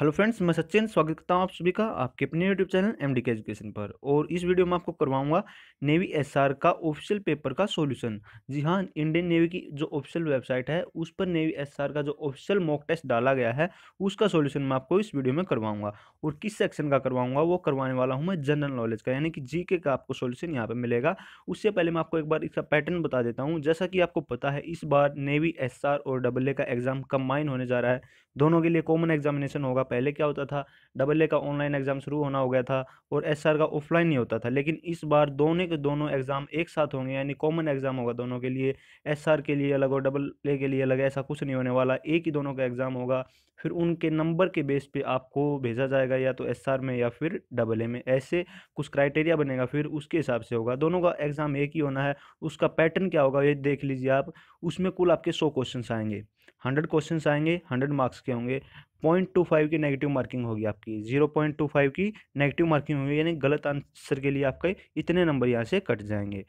hello friends मैं सचिन स्वागत करता हूँ आप सभी का आपके अपने यूट्यूब चैनल एम डी के एजुकेशन पर और इस वीडियो में आपको करवाऊंगा नेवी एसआर का ऑफिशियल पेपर का सॉल्यूशन जी हाँ इंडियन नेवी की जो ऑफिशियल वेबसाइट है उस पर नेवी एसआर का जो ऑफिशियल मॉक टेस्ट डाला गया है उसका सोल्यूशन मैं आपको इस वीडियो में करवाऊंगा और किस सेक्शन का करवाऊंगा वो करवाने वाला हूँ मैं जनरल नॉलेज का यानी कि जी का आपको सोल्यूशन यहाँ पर मिलेगा उससे पहले मैं आपको एक बार इसका पैटर्न बता देता हूँ जैसा कि आपको पता है इस बार नेवी एस और डबल का एग्जाम कंबाइन होने जा रहा है दोनों के लिए कॉमन एग्जामिनेशन होगा होगा पहले क्या होता था डबल ए का ऑनलाइन एग्ज़ाम शुरू होना हो गया था और एस का ऑफलाइन ही होता था लेकिन इस बार दोनों के दोनों एग्ज़ाम एक साथ होंगे यानी कॉमन एग्ज़ाम होगा दोनों के लिए एस के लिए अलग और डबल ए के लिए अलग ऐसा कुछ नहीं होने वाला एक ही दोनों का एग्ज़ाम होगा फिर उनके नंबर के बेस पे आपको भेजा जाएगा या तो एस में या फिर डबल ए में ऐसे कुछ क्राइटेरिया बनेगा फिर उसके हिसाब से होगा दोनों का एग्ज़ाम एक ही होना है उसका पैटर्न क्या होगा ये देख लीजिए आप उसमें कुल आपके सौ क्वेश्चन आएंगे हंड्रेड क्वेश्चन आएंगे हंड्रेड मार्क्स के होंगे पॉइंट टू फाइव की नेगेटिव मार्किंग होगी आपकी जीरो पॉइंट टू फाइव की नेगेटिव मार्किंग होगी यानी गलत आंसर के लिए आपके इतने नंबर यहाँ से कट जाएंगे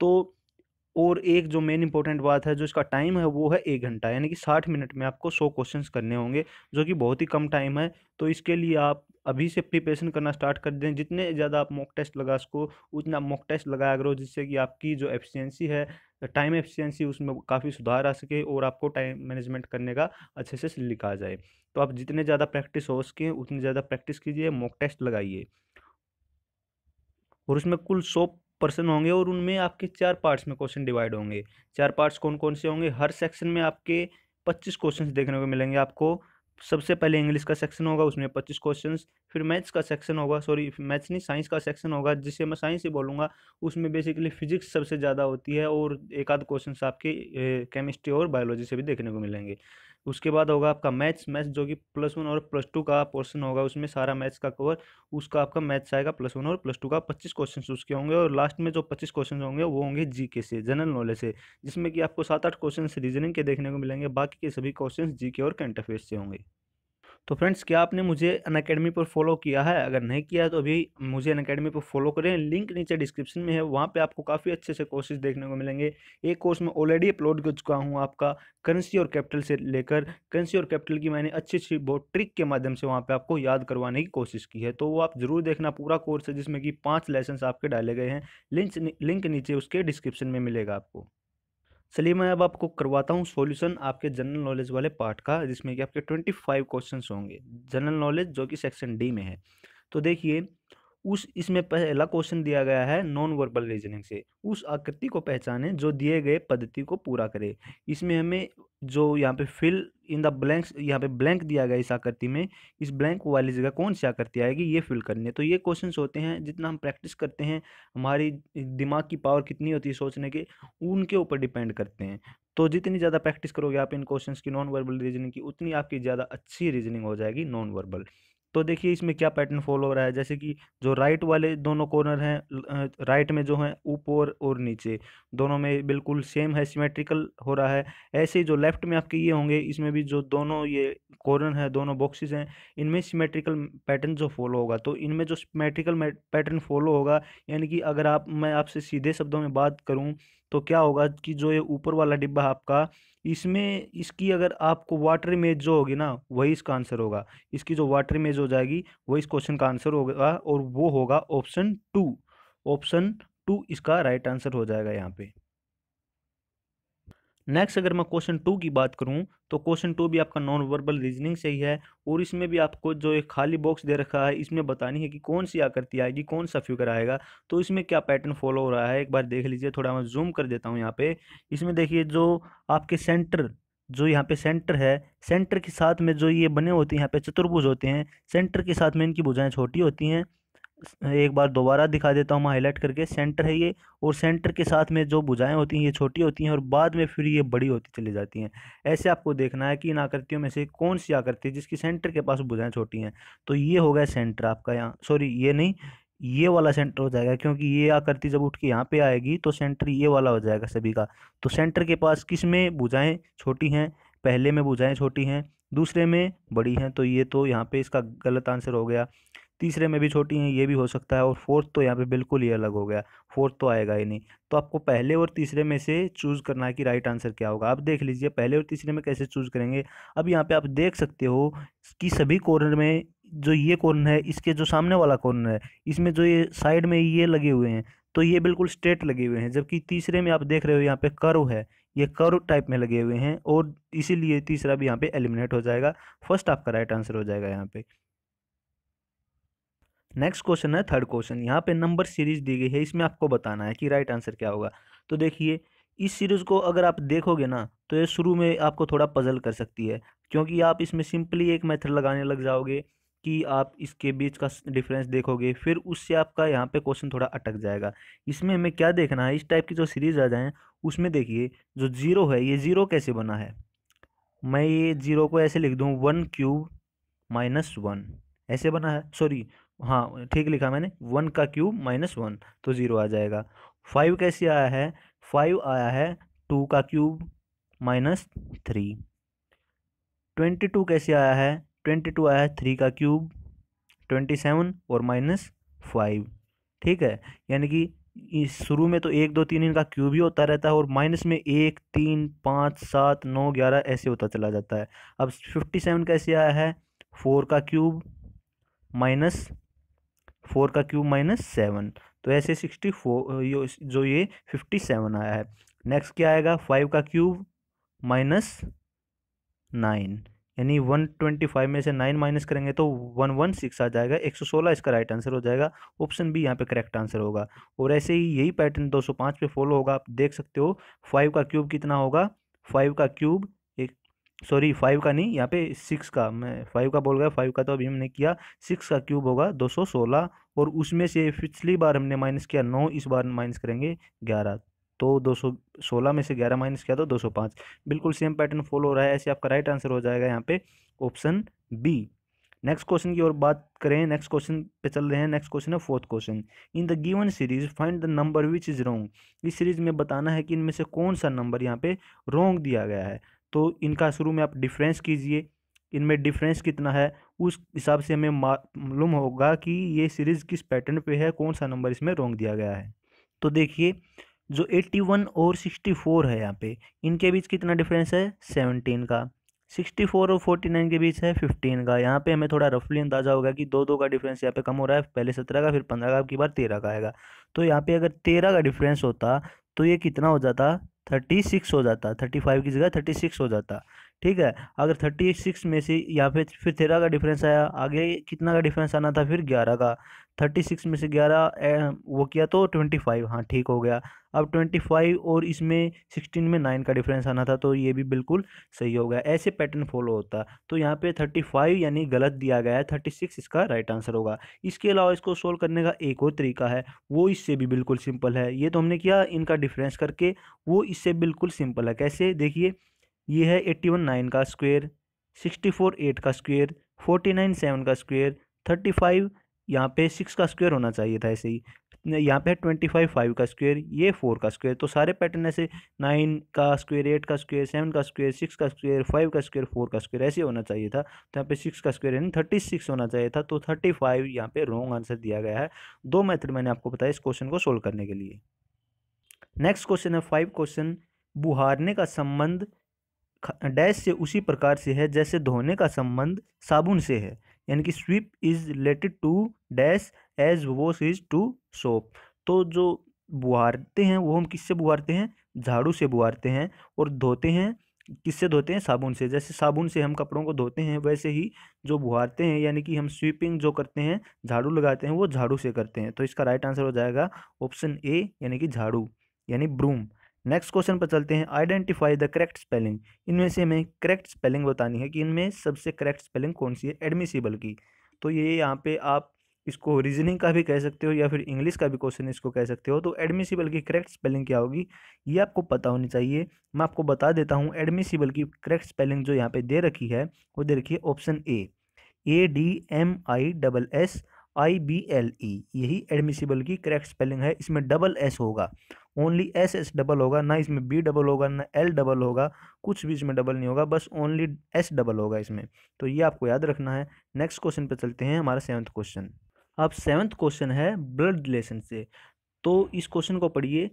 तो और एक जो मेन इंपॉर्टेंट बात है जो इसका टाइम है वो है एक घंटा यानी कि साठ मिनट में आपको सौ क्वेश्चंस करने होंगे जो कि बहुत ही कम टाइम है तो इसके लिए आप अभी से प्रिपरेशन करना स्टार्ट कर दें जितने ज़्यादा आप मॉक टेस्ट लगा सको उतना मॉक टेस्ट लगाया करो जिससे कि आपकी जो एफिशिएंसी है टाइम एफिशिएंसी उसमें काफ़ी सुधार आ सके और आपको टाइम मैनेजमेंट करने का अच्छे से लिखा आ जाए तो आप जितने ज़्यादा प्रैक्टिस हो सके उतनी ज़्यादा प्रैक्टिस कीजिए मॉक टेस्ट लगाइए और उसमें कुल सौ पर्सन होंगे और उनमें आपके चार पार्ट्स में क्वेश्चन डिवाइड होंगे चार पार्ट्स कौन कौन से होंगे हर सेक्शन में आपके पच्चीस क्वेश्चन देखने को मिलेंगे आपको सबसे पहले इंग्लिश का सेक्शन होगा उसमें पच्चीस क्वेश्चन फिर मैथ्स का सेक्शन होगा सॉरी मैथ्स नहीं साइंस का सेक्शन होगा जिसे मैं साइंस ही बोलूँगा उसमें बेसिकली फिजिक्स सबसे ज़्यादा होती है और एक आध क्वेश्चन आपके केमिस्ट्री और बायोलॉजी से भी देखने को मिलेंगे उसके बाद होगा आपका मैथ्स मैथ्स जो कि प्लस वन और प्लस टू का पोर्शन होगा उसमें सारा मैथ्स का कवर उसका आपका मैथ्स आएगा प्लस वन और प्लस टू का पच्चीस क्वेश्चन उसके होंगे और लास्ट में जो पच्चीस क्वेश्चन होंगे वो होंगे जी के से जनरल नॉलेज से जिसमें कि आपको सात आठ क्वेश्चन रीजनिंग के देखने को मिलेंगे बाकी के सभी क्वेश्चन जी के और कैंटाफेस से होंगे तो फ्रेंड्स क्या आपने मुझे अन अकेडमी पर फॉलो किया है अगर नहीं किया तो अभी मुझे अन अकेडमी पर फॉलो करें लिंक नीचे डिस्क्रिप्शन में है वहाँ पे आपको काफ़ी अच्छे से कोर्सेज देखने को मिलेंगे एक कोर्स मैं ऑलरेडी अपलोड कर चुका हूँ आपका करेंसी और कैपिटल से लेकर करेंसी और कैपिटल की मैंने अच्छी अच्छी बहुत ट्रिक के माध्यम से वहाँ पर आपको याद करवाने की कोशिश की है तो वो आप ज़रूर देखना पूरा कोर्स है जिसमें कि पाँच लेसन आपके डाले गए हैं लिंक लिंक नीचे उसके डिस्क्रिप्शन में मिलेगा आपको चलिए मैं अब आपको करवाता हूँ सॉल्यूशन आपके जनरल नॉलेज वाले पार्ट का जिसमें कि आपके ट्वेंटी फाइव क्वेश्चन होंगे जनरल नॉलेज जो कि सेक्शन डी में है तो देखिए उस इसमें पहला क्वेश्चन दिया गया है नॉन वर्बल रीजनिंग से उस आकृति को पहचाने जो दिए गए पद्धति को पूरा करे इसमें हमें जो यहाँ पे फिल इन द ब्लैंक्स यहाँ पे ब्लैंक दिया गया इस आकृति में इस ब्लैंक वाली जगह कौन सी आकृति आएगी ये फिल करनी है तो ये क्वेश्चन होते हैं जितना हम प्रैक्टिस करते हैं हमारी दिमाग की पावर कितनी होती है सोचने के उनके ऊपर डिपेंड करते हैं तो जितनी ज़्यादा प्रैक्टिस करोगे आप इन क्वेश्चन की नॉन वर्बल रीजनिंग की उतनी आपकी ज़्यादा अच्छी रीजनिंग हो जाएगी नॉन वर्बल तो देखिए इसमें क्या पैटर्न फॉलो हो रहा है जैसे कि जो राइट वाले दोनों कॉर्नर हैं राइट में जो है ऊपर और नीचे दोनों में बिल्कुल सेम है सिमेट्रिकल हो रहा है ऐसे ही जो लेफ्ट में आपके ये होंगे इसमें भी जो दोनों ये कॉर्नर है दोनों बॉक्सेस हैं इनमें सिमेट्रिकल पैटर्न जो फॉलो होगा तो इनमें जो सिमेट्रिकल पैटर्न फॉलो होगा यानी कि अगर आप मैं आपसे सीधे शब्दों में बात करूँ तो क्या होगा कि जो ये ऊपर वाला डिब्बा आपका इसमें इसकी अगर आपको वाटर इमेज जो होगी ना वही इसका आंसर होगा इसकी जो वाटर इमेज हो जाएगी वही इस क्वेश्चन का आंसर होगा और वो होगा ऑप्शन टू ऑप्शन टू इसका राइट आंसर हो जाएगा यहाँ पे नेक्स्ट अगर मैं क्वेश्चन टू की बात करूं तो क्वेश्चन टू भी आपका नॉन वर्बल रीजनिंग से ही है और इसमें भी आपको जो एक खाली बॉक्स दे रखा है इसमें बतानी है कि कौन सी आकृति आएगी कौन सा फ्यूगर आएगा तो इसमें क्या पैटर्न फॉलो हो रहा है एक बार देख लीजिए थोड़ा मैं जूम कर देता हूँ यहाँ पे इसमें देखिए जो आपके सेंटर जो यहाँ पे सेंटर है सेंटर के साथ में जो ये बने होते हैं यहाँ पे चतुर्भुज होते हैं सेंटर के साथ में इनकी भुजाएँ छोटी होती हैं एक बार दोबारा दिखा देता हूँ हाईलाइट करके सेंटर है ये और सेंटर के साथ में जो भुजाएं होती हैं ये छोटी होती हैं और बाद में फिर ये बड़ी होती चली जाती हैं ऐसे आपको देखना है कि इन आकृतियों में से कौन सी आकृति जिसकी सेंटर के पास भुजाएं छोटी हैं तो ये हो गया सेंटर आपका यहाँ सॉरी ये नहीं ये वाला सेंटर हो जाएगा क्योंकि ये आकृति जब उठ के यहाँ पर आएगी तो सेंटर ये वाला हो जाएगा सभी का तो सेंटर के पास किस में बुझाएँ छोटी हैं पहले में बुझाएँ छोटी हैं दूसरे में बड़ी हैं तो ये तो यहाँ पे इसका गलत आंसर हो गया तीसरे में भी छोटी हैं ये भी हो सकता है और फोर्थ तो यहाँ पे बिल्कुल ही अलग हो गया फोर्थ तो आएगा ही नहीं तो आपको पहले और तीसरे में से चूज़ करना है कि राइट आंसर क्या होगा आप देख लीजिए पहले और तीसरे में कैसे चूज़ करेंगे अब यहाँ पे आप देख सकते हो कि सभी कॉर्नर में जो ये कॉर्नर है इसके जो सामने वाला कॉर्नर है इसमें जो ये साइड में ये लगे हुए हैं तो ये बिल्कुल स्ट्रेट लगे हुए हैं जबकि तीसरे में आप देख रहे हो यहाँ पे कर्व है ये कर्व टाइप में लगे हुए हैं और इसीलिए तीसरा भी यहाँ पर एलिमिनेट हो जाएगा फर्स्ट आपका राइट आंसर हो जाएगा यहाँ पर नेक्स्ट क्वेश्चन है थर्ड क्वेश्चन यहाँ पे नंबर सीरीज दी गई है इसमें आपको बताना है कि राइट आंसर क्या होगा तो देखिए इस सीरीज़ को अगर आप देखोगे ना तो ये शुरू में आपको थोड़ा पजल कर सकती है क्योंकि आप इसमें सिंपली एक मेथड लगाने लग जाओगे कि आप इसके बीच का डिफरेंस देखोगे फिर उससे आपका यहाँ पे क्वेश्चन थोड़ा अटक जाएगा इसमें हमें क्या देखना है इस टाइप की जो सीरीज़ आ जाएँ उसमें देखिए जो ज़ीरो है ये ज़ीरो कैसे बना है मैं ये ज़ीरो को ऐसे लिख दूँ वन क्यूब माइनस वन ऐसे बना है सॉरी हाँ ठीक लिखा मैंने वन का क्यूब माइनस वन तो ज़ीरो आ जाएगा फाइव कैसे आया है फाइव आया है टू का cube minus three twenty two कैसे आया है ट्वेंटी टू आया है थ्री का क्यूब ट्वेंटी सेवन और माइनस फाइव ठीक है यानी कि इस शुरू में तो एक दो तीन इनका क्यूब ही होता रहता है और माइनस में एक तीन पाँच सात नौ ग्यारह ऐसे होता चला जाता है अब फिफ्टी सेवन कैसे आया है फोर का क्यूब माइनस फोर का क्यूब माइनस सेवन तो ऐसे सिक्सटी फोर जो ये फिफ्टी सेवन आया है नेक्स्ट क्या आएगा फाइव का क्यूब माइनस नाइन यानी वन ट्वेंटी फाइव में से नाइन माइनस करेंगे तो वन वन सिक्स आ जाएगा एक सौ सोलह इसका राइट आंसर हो जाएगा ऑप्शन बी यहाँ पे करेक्ट आंसर होगा और ऐसे ही यही पैटर्न दो सौ पाँच पे फॉलो होगा आप देख सकते हो फाइव का क्यूब कितना होगा फाइव का क्यूब सॉरी फाइव का नहीं यहाँ पे सिक्स का मैं फाइव का बोल गया फाइव का तो अभी हमने किया सिक्स का क्यूब होगा दो सौ सोलह और उसमें से पिछली बार हमने माइनस किया नौ इस बार माइनस करेंगे ग्यारह तो दो सौ सोलह में से ग्यारह माइनस किया तो दो सौ पाँच बिल्कुल सेम पैटर्न फॉलो हो रहा है ऐसे आपका राइट आंसर हो जाएगा यहाँ पे ऑप्शन बी नेक्स्ट क्वेश्चन की और बात करें नेक्स्ट क्वेश्चन पे चल रहे हैं नेक्स्ट क्वेश्चन है fourth question in the given series find the number which is wrong इस सीरीज में बताना है कि इनमें से कौन सा नंबर यहाँ पे रॉन्ग दिया गया है तो इनका शुरू में आप डिफरेंस कीजिए इनमें डिफरेंस कितना है उस हिसाब से हमें मालूम होगा कि ये सीरीज़ किस पैटर्न पे है कौन सा नंबर इसमें रोंग दिया गया है तो देखिए जो 81 और 64 है यहाँ पे इनके बीच कितना डिफरेंस है 17 का 64 और 49 के बीच है 15 का यहाँ पे हमें थोड़ा रफली अंदाज़ा होगा कि दो दो का डिफरेंस यहाँ पे कम हो रहा है पहले 17 का फिर 15 का आपकी बार 13 का आएगा तो यहाँ पे अगर 13 का डिफरेंस होता तो ये कितना हो जाता थर्टी सिक्स हो जाता थर्टी फाइव की जगह थर्टी सिक्स हो जाता ठीक है अगर थर्टी सिक्स में से यहाँ फिर फिर तेरह का डिफरेंस आया आगे कितना का डिफरेंस आना था फिर ग्यारह का थर्टी सिक्स में से ग्यारह वो किया तो ट्वेंटी फाइव हाँ ठीक हो गया अब ट्वेंटी फाइव और इसमें सिक्सटीन में नाइन का डिफरेंस आना था तो ये भी बिल्कुल सही हो गया ऐसे पैटर्न फॉलो होता तो यहाँ पे थर्टी फाइव यानी गलत दिया गया है थर्टी सिक्स इसका राइट आंसर होगा इसके अलावा इसको सोल्व करने का एक और तरीका है वो इससे भी बिल्कुल सिंपल है ये तो हमने किया इनका डिफरेंस करके वो इससे बिल्कुल सिंपल है कैसे देखिए ये है एट्टी वन नाइन का स्क्वेयर सिक्सटी फोर एट का स्क्वेयर फोर्टी नाइन सेवन का स्क्वेयर थर्टी फाइव यहाँ पे सिक्स का स्क्वेयर होना चाहिए था ऐसे ही यहाँ पे है ट्वेंटी फाइव फाइव का स्क्वेयर ये फोर का स्क्वेयर तो सारे पैटर्न ऐसे नाइन का स्क्वेयर एट का स्क्वेयर सेवन का स्क्वेयर सिक्स का स्क्वेयर फाइव का स्क्वेयर फोर का स्क्वेयर ऐसे होना चाहिए था तो यहाँ पे सिक्स का स्क्वेयर यानी थर्टी सिक्स होना चाहिए था तो थर्टी फाइव यहाँ पे रॉन्ग आंसर दिया गया है दो मैथड मैंने आपको बताया इस क्वेश्चन को सोल्व करने के लिए नेक्स्ट क्वेश्चन है फाइव क्वेश्चन बुहारने का संबंध डैश से उसी प्रकार से है जैसे धोने का संबंध साबुन से है यानी कि sweep is related to dash as wash is to soap तो जो बुहारते हैं वो हम किससे बुहारते हैं झाड़ू से बुहारते हैं और धोते हैं किससे धोते हैं साबुन से जैसे साबुन से हम कपड़ों को धोते हैं वैसे ही जो बुहारते हैं यानी कि हम स्वीपिंग जो करते हैं झाड़ू लगाते हैं वो झाड़ू से करते हैं तो इसका राइट आंसर हो जाएगा ऑप्शन ए यानी कि झाड़ू यानी ब्रूम नेक्स्ट क्वेश्चन पर चलते हैं आइडेंटिफाई द करेक्ट स्पेलिंग इनमें से हमें करेक्ट स्पेलिंग बतानी है कि इनमें सबसे करेक्ट स्पेलिंग कौन सी है एडमिसिबल की तो ये यहाँ पे आप इसको रीजनिंग का भी कह सकते हो या फिर इंग्लिश का भी क्वेश्चन इसको कह सकते हो तो एडमिसिबल की करेक्ट स्पेलिंग क्या होगी ये आपको पता होनी चाहिए मैं आपको बता देता हूँ एडमिसिबल की करेक्ट स्पेलिंग जो यहाँ पे दे रखी है वो दे रखी है option A A D M I double S I B L E यही एडमिसिबल की करेक्ट स्पेलिंग है इसमें डबल एस होगा ओनली एस एस डबल होगा ना इसमें बी डबल होगा ना एल डबल होगा कुछ भी इसमें डबल नहीं होगा बस ओनली एस डबल होगा इसमें तो ये आपको याद रखना है नेक्स्ट क्वेश्चन पर चलते हैं हमारा सेवन्थ क्वेश्चन अब सेवन्थ क्वेश्चन है ब्लड रिलेशन से तो इस क्वेश्चन को पढ़िए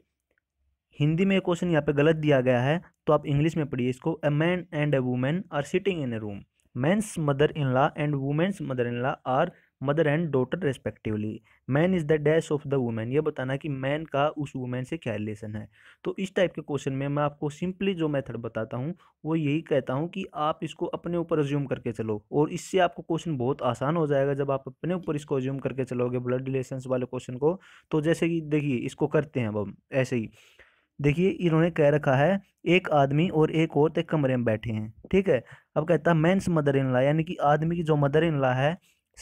हिंदी में क्वेश्चन यहाँ पे गलत दिया गया है तो आप इंग्लिश में पढ़िए इसको a man and a woman are sitting in a room man's mother in law and woman's mother in law are mother and daughter respectively man is the dash of the woman ये बताना कि man का उस women से क्या relation है तो इस टाइप के क्वेश्चन में मैं आपको सिंपली जो मेथड बताता हूँ वो यही कहता हूँ कि आप इसको अपने ऊपर रिज्यूम करके चलो और इससे आपको क्वेश्चन बहुत आसान हो जाएगा जब आप अपने ऊपर इसको रिज्यूम करके चलोगे ब्लड रिलेशन वाले क्वेश्चन को तो जैसे कि देखिए इसको करते हैं अब ऐसे ही देखिए इन्होंने कह रखा है एक आदमी और एक औरत एक कमरे में बैठे हैं ठीक है अब कहता है मैंस मदर इन ला यानी कि आदमी की जो मदर इन ला है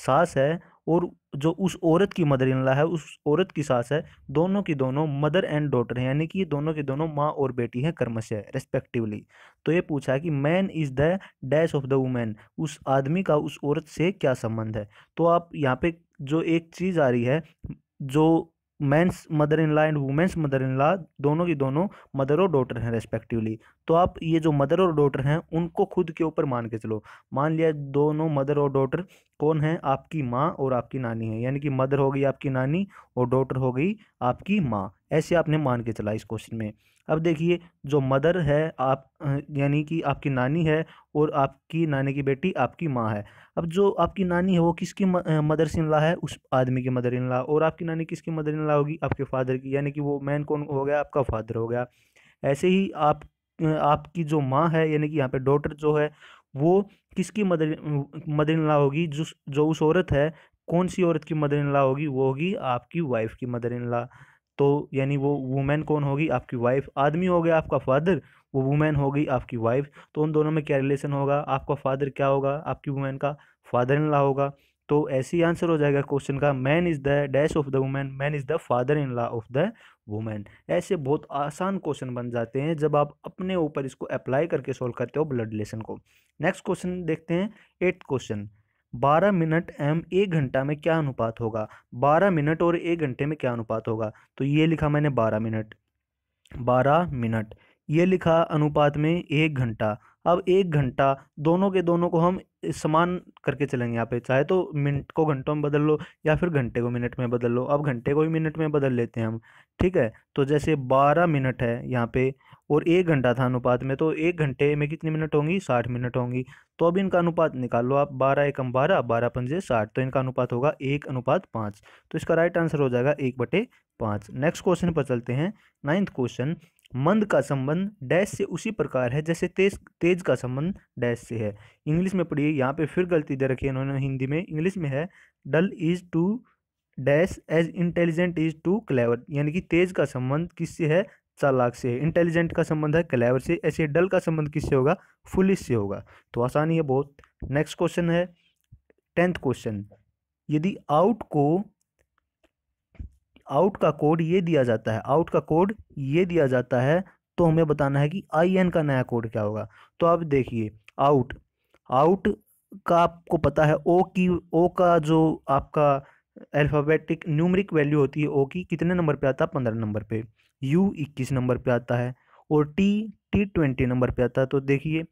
सास है और जो उस औरत की मदर इन ला है उस औरत की सास है दोनों की दोनों मदर एंड डॉटर हैं यानी कि ये दोनों के दोनों माँ और बेटी हैं कर्मशय रेस्पेक्टिवली तो ये पूछा है कि man is the dash of the woman उस आदमी का उस औरत से क्या संबंध है तो आप यहाँ पे जो एक चीज़ आ रही है जो man's mother in law and woman's mother in law दोनों की दोनों मदर और डॉटर हैं रेस्पेक्टिवली तो आप ये जो मदर और डॉटर हैं उनको खुद के ऊपर मान के चलो मान लिया दोनों मदर और डॉटर कौन है आपकी माँ और आपकी नानी है यानी कि मदर हो गई आपकी नानी और डॉटर हो गई आपकी माँ ऐसे आपने मान के चला इस क्वेश्चन में अब देखिए जो मदर है आप यानी कि आपकी नानी है और आपकी नानी की बेटी आपकी माँ है अब जो आपकी नानी है वो किसकी मदर इन ला है उस आदमी की मदर इन ला और आपकी नानी किसकी मदर इन ला होगी आपके फादर की यानी कि वो मैन कौन हो गया आपका फादर हो गया ऐसे ही आप आपकी जो माँ है यानी कि यहाँ पे डॉटर जो है वो किसकी मदर मदर इन ला होगी जो जो उस औरत है कौन सी औरत की मदर इन ला होगी वो होगी आपकी वाइफ की मदर इन ला तो यानी वो वुमेन कौन होगी आपकी वाइफ आदमी हो गया आपका फादर वो वुमेन होगी आपकी वाइफ तो उन दोनों में क्या रिलेशन होगा आपका फादर क्या होगा आपकी वुमेन का फादर इन लॉ होगा तो ऐसे ही आंसर हो जाएगा क्वेश्चन का man is the dash of the woman man is the father in law of the woman ऐसे बहुत आसान क्वेश्चन बन जाते हैं जब आप अपने ऊपर इसको अप्लाई करके सोल्व करते हो ब्लड रिलेशन को नेक्स्ट क्वेश्चन देखते हैं एट्थ क्वेश्चन बारह मिनट एम एक घंटा में क्या अनुपात होगा बारह मिनट और एक घंटे में क्या अनुपात होगा तो ये लिखा मैंने बारह मिनट बारह मिनट ये लिखा अनुपात में एक घंटा अब एक घंटा दोनों के दोनों को हम समान करके चलेंगे यहाँ पे चाहे तो मिनट को घंटों में बदल लो या फिर घंटे को मिनट में बदल लो अब घंटे को ही मिनट में बदल लेते हैं हम ठीक है तो जैसे बारह मिनट है यहाँ पे और एक घंटा था अनुपात में तो एक घंटे में कितनी मिनट होंगी साठ मिनट होंगी तो अब इनका अनुपात निकाल लो आप बारह एकम बारह बारह पंजे साठ तो इनका अनुपात होगा एक अनुपात पाँच तो इसका राइट आंसर हो जाएगा एक बटे पाँच नेक्स्ट क्वेश्चन पर चलते हैं नाइन्थ क्वेश्चन मंद का संबंध डैश से उसी प्रकार है जैसे तेज तेज का संबंध डैश से है इंग्लिश में पढ़िए यहाँ पे फिर गलती दे रखी है इन्होंने हिंदी में इंग्लिश में है dull is to dash as intelligent is to clever यानी कि तेज का संबंध किससे है चालाक से है इंटेलिजेंट का संबंध है क्लेवर से ऐसे डल का संबंध किससे होगा फुलिस से होगा तो आसानी है बहुत नेक्स्ट क्वेश्चन है टेंथ क्वेश्चन यदि आउट को आउट का कोड ये दिया जाता है आउट का कोड ये दिया जाता है तो हमें बताना है कि आई एन का नया कोड क्या होगा तो आप देखिए आउट आउट का आपको पता है ओ की ओ का जो आपका अल्फ़ाबेटिक न्यूमरिक वैल्यू होती है ओ की कितने नंबर पे आता है पंद्रह नंबर पे यू इक्कीस नंबर पे आता है और टी टी ट्वेंटी नंबर पे आता है तो देखिए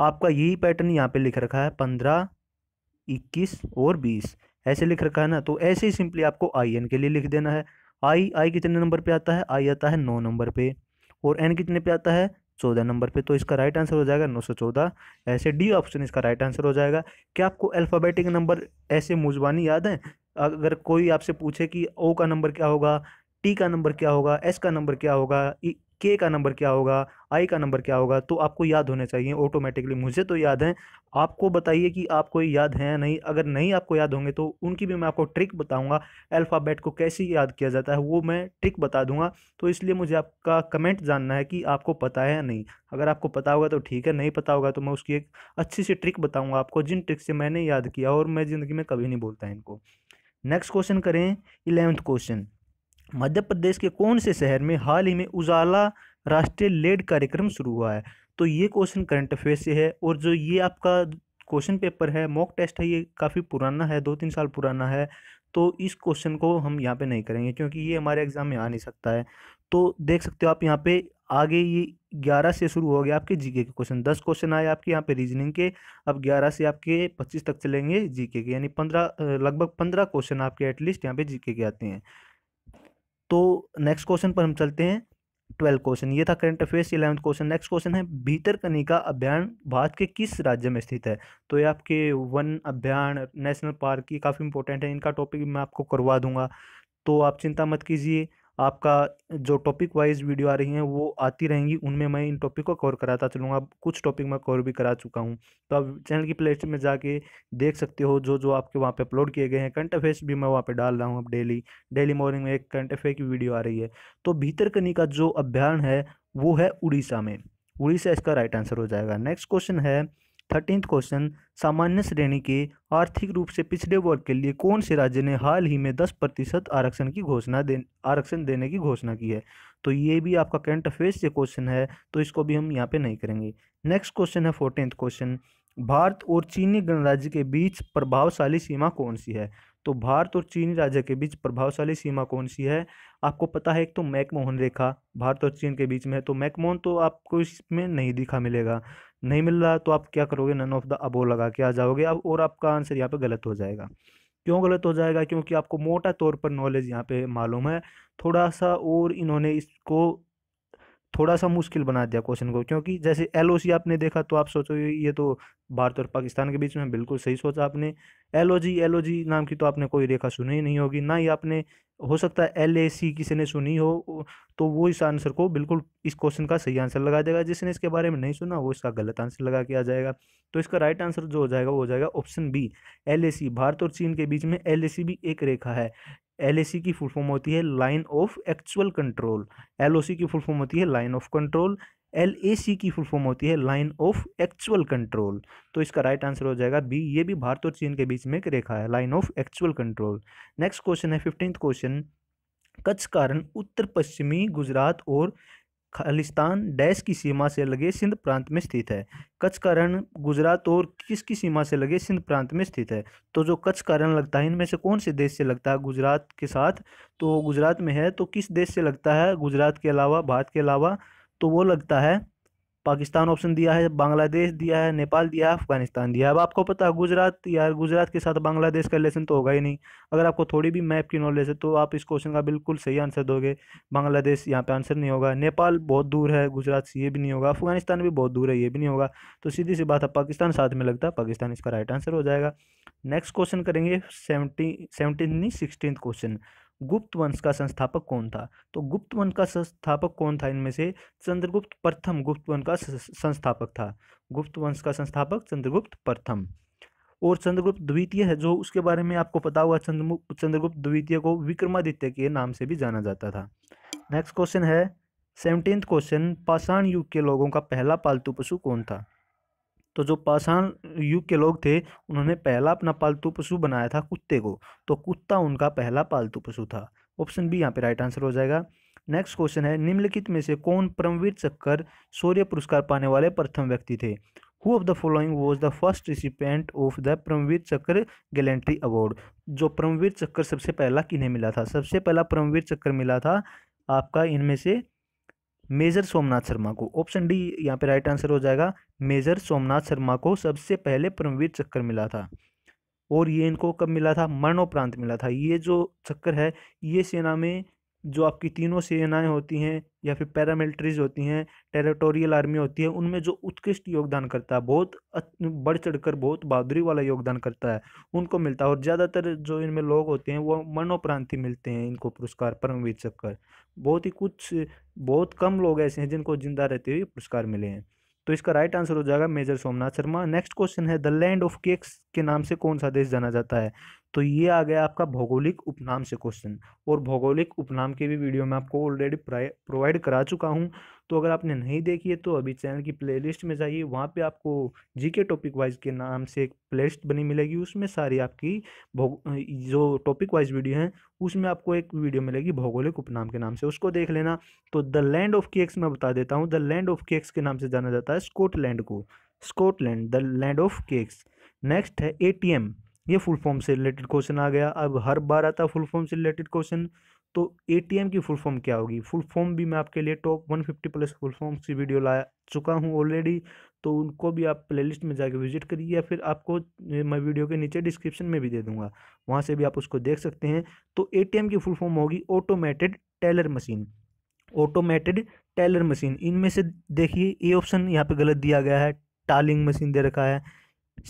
आपका यही पैटर्न यहाँ पे लिख रखा है पंद्रह इक्कीस और बीस ऐसे लिख रखा है ना तो ऐसे ही सिंपली आपको आई एन के लिए लिख देना है आई आई कितने नंबर पे आता है आई आता है नौ नंबर पे और एन कितने पे आता है चौदह नंबर पे तो इसका राइट आंसर हो जाएगा नौ सौ चौदह ऐसे डी ऑप्शन इसका राइट आंसर हो जाएगा क्या आपको अल्फ़ाबेटिक नंबर ऐसे मुजबानी याद हैं अगर कोई आपसे पूछे कि ओ का नंबर क्या होगा टी का नंबर क्या होगा एस का नंबर क्या होगा के e, का नंबर क्या होगा आई का नंबर क्या होगा तो आपको याद होने चाहिए ऑटोमेटिकली मुझे तो याद हैं आपको बताइए कि आपको याद है नहीं अगर नहीं आपको याद होंगे तो उनकी भी मैं आपको ट्रिक बताऊंगा अल्फ़ाबेट को कैसे याद किया जाता है वो मैं ट्रिक बता दूंगा तो इसलिए मुझे आपका कमेंट जानना है कि आपको पता है या नहीं अगर आपको पता होगा तो ठीक है नहीं पता होगा तो मैं उसकी एक अच्छी सी ट्रिक बताऊँगा आपको जिन ट्रिक से मैंने याद किया और मैं ज़िंदगी में कभी नहीं बोलता इनको नेक्स्ट क्वेश्चन करें इलेवंथ क्वेश्चन मध्य प्रदेश के कौन से शहर में हाल ही में उजाला राष्ट्रीय लेड कार्यक्रम शुरू हुआ है तो ये क्वेश्चन करंट अफेयर से है और जो ये आपका क्वेश्चन पेपर है मॉक टेस्ट है ये काफ़ी पुराना है दो तीन साल पुराना है तो इस क्वेश्चन को हम यहाँ पे नहीं करेंगे क्योंकि ये हमारे एग्ज़ाम में आ नहीं सकता है तो देख सकते हो आप यहाँ पे आगे ये ग्यारह से शुरू हो गया आपके जीके के क्वेश्चन दस क्वेश्चन आए आपके यहाँ पे रीजनिंग के अब ग्यारह से आपके पच्चीस तक चलेंगे जीके के यानी पंद्रह लगभग पंद्रह क्वेश्चन आपके एटलीस्ट यहाँ पे जीके के आते हैं तो नेक्स्ट क्वेश्चन पर हम चलते हैं ट्वेल्थ क्वेश्चन ये था current affairs eleventh question next question है भीतरकनिका अभियान भारत के किस राज्य में स्थित है तो ये आपके वन अभियान नेशनल पार्क ये काफ़ी इंपॉर्टेंट है इनका टॉपिक मैं आपको करवा दूंगा तो आप चिंता मत कीजिए आपका जो टॉपिक वाइज वीडियो आ रही हैं वो आती रहेंगी उनमें मैं इन टॉपिक को कवर कराता चलूँगा कुछ टॉपिक मैं कवर भी करा चुका हूँ तो आप चैनल की प्लेलिस्ट में जाके देख सकते हो जो जो आपके वहाँ पे अपलोड किए गए हैं करंट अफेयर्स भी मैं वहाँ पे डाल रहा हूँ अब डेली डेली मॉर्निंग में एक करंट अफेयर की वीडियो आ रही है तो भीतरकनी का जो अभ्यारण है वो है उड़ीसा में उड़ीसा इसका राइट आंसर हो जाएगा नेक्स्ट क्वेश्चन है थर्टीन क्वेश्चन सामान्य श्रेणी के आर्थिक रूप से पिछड़े वर्ग के लिए कौन से राज्य ने हाल ही में दस प्रतिशत आरक्षण की घोषणा दे आरक्षण देने की घोषणा की है तो ये भी आपका करंट अफेयर्स से क्वेश्चन है तो इसको भी हम यहाँ पे नहीं करेंगे नेक्स्ट क्वेश्चन है फोर्टीन क्वेश्चन भारत और चीनी गणराज्य के बीच प्रभावशाली सीमा कौन सी है तो भारत और चीनी राज्य के बीच प्रभावशाली सीमा कौन सी है आपको पता है एक तो मैकमोहन रेखा भारत और चीन के बीच में है तो मैकमोहन तो आपको इसमें नहीं दिखा मिलेगा नहीं मिल रहा तो आप क्या करोगे नन ऑफ द अबो लगा के आ जाओगे अब और आपका आंसर यहाँ पे गलत हो जाएगा क्यों गलत हो जाएगा क्योंकि आपको मोटा तौर पर नॉलेज यहाँ पे मालूम है थोड़ा सा और इन्होंने इसको थोड़ा सा मुश्किल बना दिया क्वेश्चन को क्योंकि जैसे एल आपने देखा तो आप सोचो ये तो भारत और पाकिस्तान के बीच में बिल्कुल सही सोचा आपने एल ओ जी नाम की तो आपने कोई रेखा सुनी ही नहीं होगी ना ही आपने हो सकता है एल ए सी किसी ने सुनी हो तो वो इस आंसर को बिल्कुल इस क्वेश्चन का सही आंसर लगा देगा जिसने इसके बारे में नहीं सुना वो इसका गलत आंसर लगा के आ जाएगा तो इसका राइट आंसर जो हो जाएगा वो हो जाएगा option B L A C Bharat और चीन के बीच में एल ए सी भी एक रेखा है एल की फुल फॉर्म होती है line of actual control L की फुल फॉर्म होती है line of control L A C की फुल फॉर्म होती है लाइन ऑफ एक्चुअल कंट्रोल तो इसका राइट आंसर हो जाएगा बी ये भी भारत और चीन के बीच में एक रेखा है line of actual control next question है फिफ्टींथ क्वेश्चन कच्छ कारण उत्तर पश्चिमी गुजरात और खालिस्तान डैश की सीमा से लगे सिंध प्रांत में स्थित है कच्छ का रण गुजरात और किसकी सीमा से लगे सिंध प्रांत में स्थित है तो जो कच्छ का रण लगता है इनमें से कौन से देश से लगता है गुजरात के साथ तो गुजरात में है तो किस देश से लगता है गुजरात के अलावा भारत के अलावा तो वो लगता है पाकिस्तान ऑप्शन दिया है बांग्लादेश दिया है नेपाल दिया है अफगानिस्तान दिया है अब आपको पता है गुजरात यार गुजरात के साथ बांग्लादेश का रिलेशन तो होगा ही नहीं अगर आपको थोड़ी भी मैप की नॉलेज है तो आप इस क्वेश्चन का बिल्कुल सही आंसर दोगे बांग्लादेश यहाँ पे आंसर नहीं होगा नेपाल बहुत दूर है गुजरात से ये भी नहीं होगा अफगानिस्तान भी बहुत दूर है ये भी नहीं होगा तो सीधी सी बात है पाकिस्तान साथ में लगता है पाकिस्तान इसका राइट आंसर हो जाएगा नेक्स्ट क्वेश्चन करेंगे सेवनटीन सेवनटीन नहीं सिक्सटीन क्वेश्चन गुप्त वंश का संस्थापक कौन था तो गुप्त वंश का संस्थापक कौन था इनमें से चंद्रगुप्त प्रथम गुप्त वंश का संस्थापक था गुप्त वंश का संस्थापक चंद्रगुप्त प्रथम और चंद्रगुप्त द्वितीय है जो उसके बारे में आपको पता हुआ चंद्र चंद्रगुप्त द्वितीय को विक्रमादित्य के नाम से भी जाना जाता था नेक्स्ट क्वेश्चन है सेवनटीन क्वेश्चन पाषाण युग के लोगों का पहला पालतू पशु कौन था तो जो पाषाण युग के लोग थे उन्होंने पहला अपना पालतू पशु बनाया था कुत्ते को तो कुत्ता उनका पहला पालतू पशु था ऑप्शन बी यहाँ पे राइट आंसर हो जाएगा नेक्स्ट क्वेश्चन है निम्नलिखित में से कौन परमवीर चक्कर शौर्य पुरस्कार पाने वाले प्रथम व्यक्ति थे who of the following was the first recipient of the Param Vir Chakra gallantry award जो परमवीर चक्कर सबसे पहला किन्हें मिला था सबसे पहला परमवीर चक्कर मिला था आपका इनमें से मेजर सोमनाथ शर्मा को ऑप्शन डी यहाँ पे राइट आंसर हो जाएगा मेजर सोमनाथ शर्मा को सबसे पहले परमवीर चक्कर मिला था और ये इनको कब मिला था मरणोपरांत मिला था ये जो चक्कर है ये सेना में जो आपकी तीनों सेनाएं होती हैं या फिर पैरामिलिट्रीज होती हैं टेरिटोरियल आर्मी होती है उनमें जो उत्कृष्ट योगदान करता है बहुत बढ़ चढ़कर बहुत बहादुरी वाला योगदान करता है उनको मिलता है और ज़्यादातर जो इनमें लोग होते हैं वो मनोप्रांति मिलते हैं इनको पुरस्कार परमवीर चक्कर बहुत ही कुछ बहुत कम लोग ऐसे हैं जिनको जिंदा रहते हुए पुरस्कार मिले हैं तो इसका राइट आंसर हो जाएगा major Somnath Sharma next question है द लैंड ऑफ केक्स के नाम से कौन सा देश जाना जाता है तो ये आ गया आपका भौगोलिक उपनाम से क्वेश्चन और भौगोलिक उपनाम के भी वीडियो मैं आपको ऑलरेडी प्रोवाइड करा चुका हूँ तो अगर आपने नहीं देखी है तो अभी चैनल की प्लेलिस्ट में जाइए वहाँ पे आपको जीके टॉपिक वाइज के नाम से एक प्लेलिस्ट बनी मिलेगी उसमें सारी आपकी जो टॉपिक वाइज वीडियो हैं उसमें आपको एक वीडियो मिलेगी भौगोलिक उपनाम के नाम से उसको देख लेना तो द लैंड ऑफ केक्स मैं बता देता हूँ द लैंड ऑफ केक्स के नाम से जाना जाता है स्कॉटलैंड को Scotland the land of cakes next है ए ये फुल फॉर्म से रिलेटेड क्वेश्चन आ गया अब हर बार आता फुल फॉर्म से रिलेटेड क्वेश्चन तो ए की फुल फॉर्म क्या होगी फुल फॉर्म भी मैं आपके लिए टॉप 150 प्लस फुल फॉर्म की वीडियो ला चुका हूँ ऑलरेडी तो उनको भी आप प्लेलिस्ट में जाके विजिट करिए या फिर आपको मैं वीडियो के नीचे डिस्क्रिप्शन में भी दे दूंगा वहाँ से भी आप उसको देख सकते हैं तो ए की फुल फॉर्म होगी automated teller machine automated teller machine इनमें से देखिए ए ऑप्शन यहाँ पे गलत दिया गया है टालिंग मशीन दे रखा है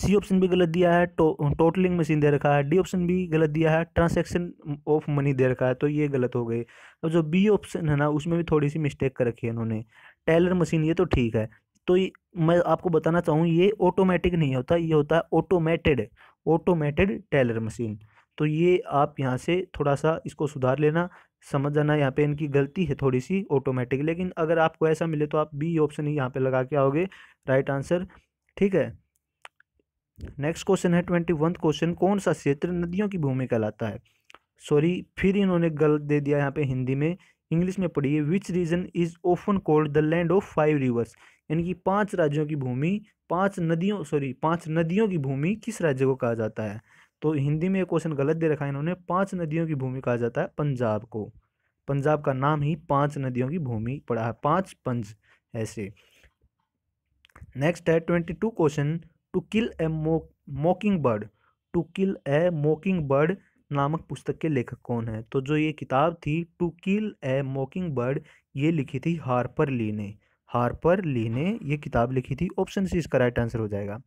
सी ऑप्शन भी गलत दिया है टो, टोटलिंग मशीन दे रखा है डी ऑप्शन भी गलत दिया है ट्रांसैक्शन ऑफ मनी दे रखा है तो ये गलत हो गए अब जो बी ऑप्शन है ना उसमें भी थोड़ी सी मिस्टेक कर रखी है इन्होंने टेलर मशीन ये तो ठीक है तो ये, मैं आपको बताना चाहूँ ये ऑटोमेटिक नहीं होता ये होता है ऑटोमेटेड ऑटोमेटेड टेलर मशीन तो ये आप यहाँ से थोड़ा सा इसको सुधार लेना समझ जाना यहाँ पे इनकी गलती है थोड़ी सी ऑटोमेटिक लेकिन अगर आपको ऐसा मिले तो आप बी ऑप्शन ही यहाँ पे लगा के आओगे राइट आंसर ठीक है नेक्स्ट क्वेश्चन है ट्वेंटी वन क्वेश्चन कौन सा क्षेत्र नदियों की भूमि कहलाता है सॉरी फिर इन्होंने गलत दे दिया यहाँ पे हिंदी में इंग्लिश में पढ़िए which region is often called the land of five rivers यानी कि पांच राज्यों की भूमि पांच नदियों सॉरी पांच नदियों की भूमि किस राज्य को कहा जाता है तो हिंदी में क्वेश्चन गलत दे रखा है इन्होंने पांच नदियों की भूमि कहा जाता है पंजाब को पंजाब का नाम ही पांच नदियों की भूमि पड़ा है पांच पंज ऐसे नेक्स्ट है twenty two question to kill a mockingbird to kill a mockingbird नामक पुस्तक के लेखक कौन है तो जो ये किताब थी टू किल ए मॉकिंग बर्ड ये लिखी थी हार्पर ली ने हार्पर ली ने ये किताब लिखी थी ऑप्शन सी इसका राइट आंसर हो जाएगा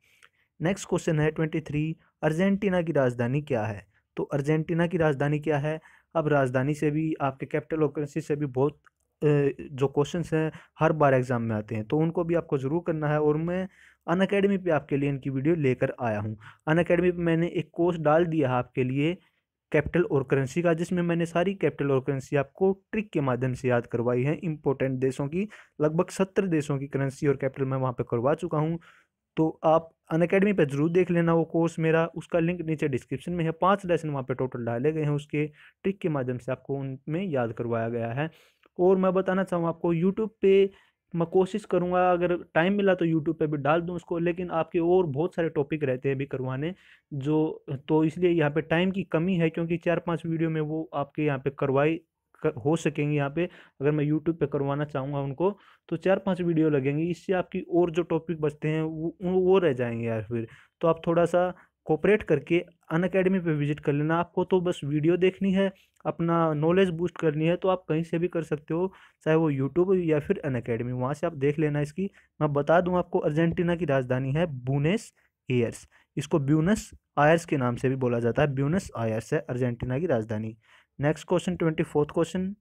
नेक्स्ट क्वेश्चन है ट्वेंटी थ्री अर्जेंटीना की राजधानी क्या है तो अर्जेंटीना की राजधानी क्या है अब राजधानी से भी आपके कैपिटल और से भी बहुत जो क्वेश्चन हैं हर बार एग्ज़ाम में आते हैं तो उनको भी आपको ज़रूर करना है और मैं अन अकेडमी पर आपके लिए इनकी वीडियो लेकर आया हूँ अन अकेडमी पर मैंने एक कोर्स डाल दिया है आपके लिए कैपिटल और करेंसी का जिसमें मैंने सारी कैपिटल और करेंसी आपको ट्रिक के माध्यम से याद करवाई है इंपॉर्टेंट देशों की लगभग सत्तर देशों की करेंसी और कैपिटल मैं वहाँ पर करवा चुका हूँ तो आप अन अकेडमी पर जरूर देख लेना वो कोर्स मेरा उसका लिंक नीचे डिस्क्रिप्शन में है पांच लेसन वहाँ पे टोटल डाले गए हैं उसके ट्रिक के माध्यम से आपको उनमें याद करवाया गया है और मैं बताना चाहूँ आपको यूट्यूब पे मैं कोशिश करूँगा अगर टाइम मिला तो यूट्यूब पे भी डाल दूँ उसको लेकिन आपके और बहुत सारे टॉपिक रहते हैं अभी करवाने जो तो इसलिए यहाँ पे टाइम की कमी है क्योंकि चार पांच वीडियो में वो आपके यहाँ पे करवाई कर, हो सकेंगी यहाँ पे अगर मैं यूट्यूब पे करवाना चाहूँगा उनको तो चार पांच वीडियो लगेंगी इससे आपकी और जो टॉपिक बचते हैं वो वो रह जाएंगे यार फिर तो आप थोड़ा सा कोऑपरेट करके अन अकेडमी पर विजिट कर लेना आपको तो बस वीडियो देखनी है अपना नॉलेज बूस्ट करनी है तो आप कहीं से भी कर सकते हो चाहे वो यूट्यूब या फिर अन अकेडमी वहाँ से आप देख लेना इसकी मैं बता दूँ आपको अर्जेंटीना की राजधानी है बूनेस एयर्स इसको ब्यूनस आयर्स के नाम से भी बोला जाता है ब्यूनस आयर्स है अर्जेंटीना की राजधानी next question twenty fourth question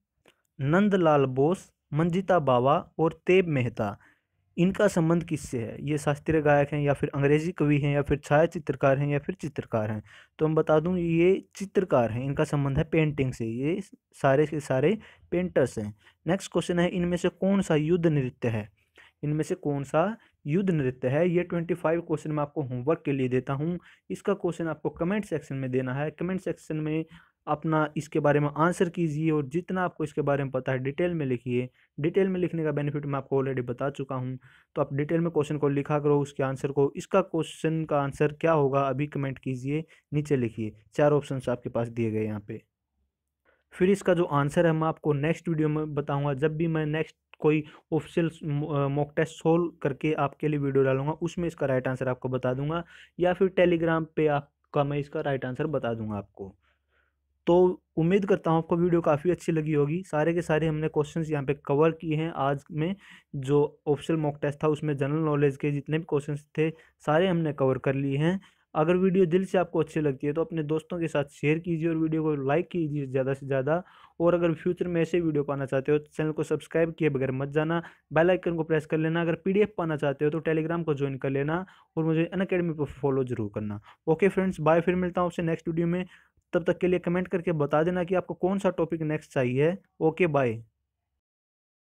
Nandalal Bose मंजिता बाबा और तेब मेहता इनका संबंध किससे है ये शास्त्रीय गायक हैं या फिर अंग्रेजी कवि हैं या फिर छाया चित्रकार हैं या फिर चित्रकार हैं तो हम बता दूं ये चित्रकार हैं इनका संबंध है पेंटिंग से ये सारे के सारे पेंटर्स हैं नेक्स्ट क्वेश्चन है इनमें से कौन सा युद्ध नृत्य है इनमें से कौन सा युद्ध नृत्य है ये ट्वेंटी फाइव क्वेश्चन मैं आपको होमवर्क के लिए देता हूँ इसका क्वेश्चन आपको कमेंट सेक्शन में देना है कमेंट सेक्शन में अपना इसके बारे में आंसर कीजिए और जितना आपको इसके बारे में पता है डिटेल में लिखिए डिटेल में लिखने का बेनिफिट मैं आपको ऑलरेडी बता चुका हूँ तो आप डिटेल में क्वेश्चन को लिखा करो उसके आंसर को इसका क्वेश्चन का आंसर क्या होगा अभी कमेंट कीजिए नीचे लिखिए चार ऑप्शन आपके पास दिए गए यहाँ पे फिर इसका जो आंसर है मैं आपको नेक्स्ट वीडियो में बताऊँगा जब भी मैं नेक्स्ट कोई ऑफिशियल मॉक टेस्ट सोल्व करके आपके लिए वीडियो डालूंगा उसमें इसका राइट आंसर आपको बता दूंगा या फिर टेलीग्राम पे आपका मैं इसका राइट आंसर बता दूंगा आपको तो उम्मीद करता हूँ आपको वीडियो काफ़ी अच्छी लगी होगी सारे के सारे हमने क्वेश्चंस यहाँ पे कवर किए हैं आज में जो ऑप्शनल मॉक टेस्ट था उसमें जनरल नॉलेज के जितने भी क्वेश्चंस थे सारे हमने कवर कर लिए हैं अगर वीडियो दिल से आपको अच्छी लगती है तो अपने दोस्तों के साथ शेयर कीजिए और वीडियो को लाइक कीजिए ज़्यादा से ज़्यादा और अगर फ्यूचर में ऐसे वीडियो पाना चाहते हो तो चैनल को सब्सक्राइब किए बगैर मत जाना बेल आइकन को प्रेस कर लेना अगर पीडीएफ पाना चाहते हो तो टेलीग्राम को ज्वाइन कर लेना और मुझे अन अकेडमी पर फॉलो जरूर करना ओके फ्रेंड्स बाय फिर मिलता हूँ आपसे नेक्स्ट वीडियो में तब तक के लिए कमेंट करके बता देना कि आपको कौन सा टॉपिक नेक्स्ट चाहिए ओके बाय